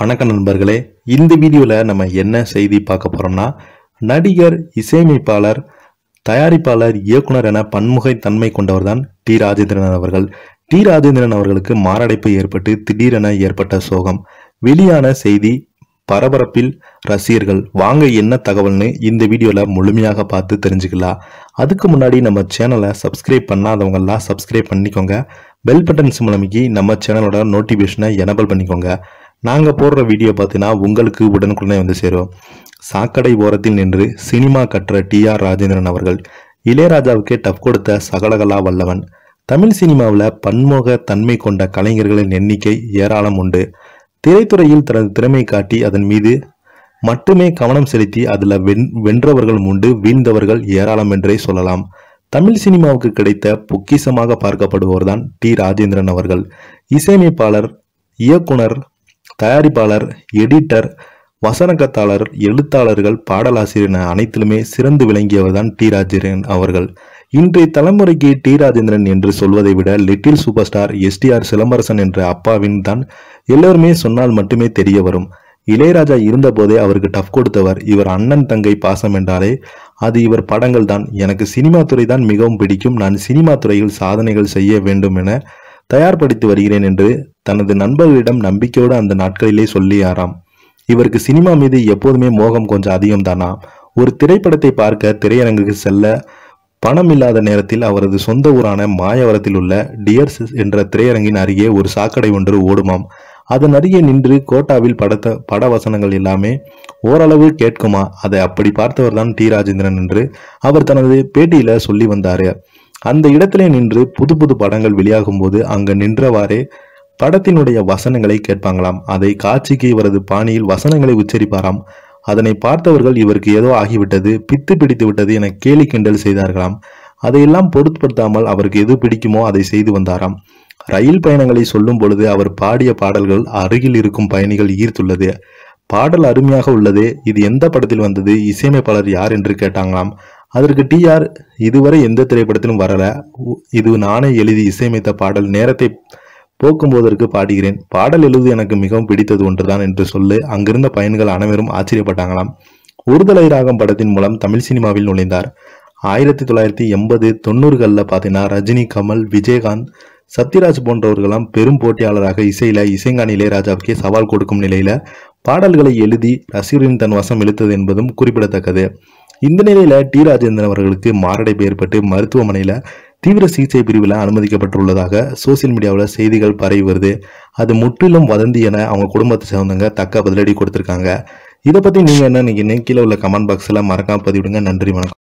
வணக்க நண்பர்களே இந்த வீடியோவில் நம்ம என்ன செய்தி பார்க்க போகிறோம்னா நடிகர் இசையமைப்பாளர் தயாரிப்பாளர் இயக்குனர் என பன்முகை தன்மை கொண்டவர் தான் டி ராஜேந்திரன் அவர்கள் டி ராஜேந்திரன் அவர்களுக்கு மாரடைப்பு ஏற்பட்டு திடீரென ஏற்பட்ட சோகம் வெளியான செய்தி பரபரப்பில் ரசிகர்கள் வாங்க என்ன தகவல்னு இந்த வீடியோவில் முழுமையாக பார்த்து தெரிஞ்சுக்கலாம் அதுக்கு முன்னாடி நம்ம சேனலை சப்ஸ்கிரைப் பண்ணாதவங்கெல்லாம் சப்ஸ்கிரைப் பண்ணிக்கோங்க பெல் பட்டன்ஸ் சிம்மலமிக்கு நம்ம சேனலோட நோட்டிஃபிகேஷனை எனபிள் பண்ணிக்கோங்க நாங்கள் போடுற வீடியோ பார்த்தீங்கன்னா உங்களுக்கு உடனுக்குடனே வந்து சேரும் சாக்கடை ஓரத்தில் நின்று சினிமா கற்ற டி ஆர் ராஜேந்திரன் அவர்கள் இளையராஜாவுக்கு டப் கொடுத்த சகலகலா வல்லவன் தமிழ் சினிமாவில் பன்முக தன்மை கொண்ட கலைஞர்களின் எண்ணிக்கை ஏராளம் உண்டு திரைத்துறையில் தனது திறமை காட்டி அதன் மீது மட்டுமே கவனம் செலுத்தி அதில் வென் வென்றவர்கள் உண்டு வீழ்ந்தவர்கள் ஏராளம் என்றே சொல்லலாம் தமிழ் சினிமாவுக்கு கிடைத்த பொக்கிசமாக பார்க்கப்படுவோர்தான் தான் டி ராஜேந்திரன் அவர்கள் இசையமைப்பாளர் இயக்குனர் தயாரிப்பாளர் எடிட்டர் வசனகத்தாளர் எழுத்தாளர்கள் பாடலாசிரியர் அனைத்திலுமே சிறந்து விளங்கியவர் தான் டி ராஜேந்திரன் அவர்கள் இன்றைய தலைமுறைக்கு டி ராஜேந்திரன் என்று சொல்வதை விட little super star STR Silambarasan என்ற அப்பாவின் தான் எல்லோருமே சொன்னால் மட்டுமே தெரிய வரும் இளையராஜா இருந்தபோதே அவருக்கு டஃப் கொடுத்தவர் இவர் அண்ணன் தங்கை பாசம் என்றாலே அது இவர் படங்கள் தான் எனக்கு சினிமா துறை தான் மிகவும் பிடிக்கும் நான் சினிமா துறையில் சாதனைகள் செய்ய வேண்டும் என தயார்படுத்தி வருகிறேன் என்று தனது நண்பர்களிடம் நம்பிக்கையோடு அந்த நாட்களிலே சொல்லியாராம் இவருக்கு சினிமா மீது எப்போதுமே மோகம் கொஞ்சம் அதிகம்தானா ஒரு திரைப்படத்தை பார்க்க திரையரங்குக்கு செல்ல பணம் இல்லாத நேரத்தில் அவரது சொந்த ஊரான மாயவரத்தில் உள்ள டியர்ஸ் என்ற திரையரங்கின் அருகே ஒரு சாக்கடை ஒன்று ஓடுமாம் அதன் அருகே நின்று கோட்டாவில் படத்த பட வசனங்கள் எல்லாமே ஓரளவு கேட்குமா அதை அப்படி பார்த்தவர் தான் டி ராஜேந்திரன் என்று அவர் தனது பேட்டியில சொல்லி வந்தாரு அந்த இடத்திலே நின்று புது புது படங்கள் வெளியாகும் போது அங்கு நின்றவாறே படத்தினுடைய வசனங்களை கேட்பாங்களாம் அதை காட்சிக்கு இவரது பாணியில் வசனங்களை உச்சரிப்பாராம் அதனை பார்த்தவர்கள் இவருக்கு ஏதோ ஆகிவிட்டது பித்து பிடித்து விட்டது என கேலி கிண்டல் செய்தார்களாம் அதையெல்லாம் பொருட்படுத்தாமல் அவருக்கு எது பிடிக்குமோ அதை செய்து வந்தாராம் ரயில் பயணங்களை சொல்லும் பொழுது அவர் பாடிய பாடல்கள் அருகில் இருக்கும் பயணிகள் ஈர்த்துள்ளது பாடல் அருமையாக உள்ளது இது எந்த படத்தில் வந்தது இசையமைப்பாளர் யார் என்று கேட்டாங்களாம் அதற்கு டிஆர் இதுவரை எந்த திரைப்படத்திலும் வரல இது நானே எழுதி இசையமைத்த பாடல் நேரத்தை போக்கும் போதற்கு பாடுகிறேன் பாடல் எழுது எனக்கு மிகவும் பிடித்தது ஒன்றுதான் என்று சொல்லு அங்கிருந்த பயன்கள் அனைவரும் ஆச்சரியப்பட்டாங்களாம் ஒருதலை ராகம் படத்தின் மூலம் தமிழ் சினிமாவில் நுழைந்தார் ஆயிரத்தி தொள்ளாயிரத்தி எண்பது தொண்ணூறுகளில் பார்த்தீங்கன்னா ரஜினி கமல் விஜயகாந்த் சத்யராஜ் போன்றவர்களாம் பெரும் போட்டியாளராக இசையில இசைஞானி இளையராஜாவுக்கே சவால் கொடுக்கும் நிலையில் பாடல்களை எழுதி ரசிகரின் தன் வசம் இழுத்தது என்பதும் குறிப்பிடத்தக்கது இந்த நிலையில டி ராஜேந்திரன் அவர்களுக்கு மாரடைப்பு ஏற்பட்டு மருத்துவமனையில தீவிர சிகிச்சை பிரிவில் அனுமதிக்கப்பட்டுள்ளதாக சோசியல் மீடியாவில் செய்திகள் பரவி வருது அது முற்றிலும் வதந்தி என அவங்க குடும்பத்தை சேர்ந்தவங்க தக்க பதிலடி கொடுத்துருக்காங்க இதை பத்தி நீங்க என்ன நீங்க கீழே உள்ள கமெண்ட் பாக்ஸ்ல மறக்காம பதிவிடுங்க நன்றி வணக்கம்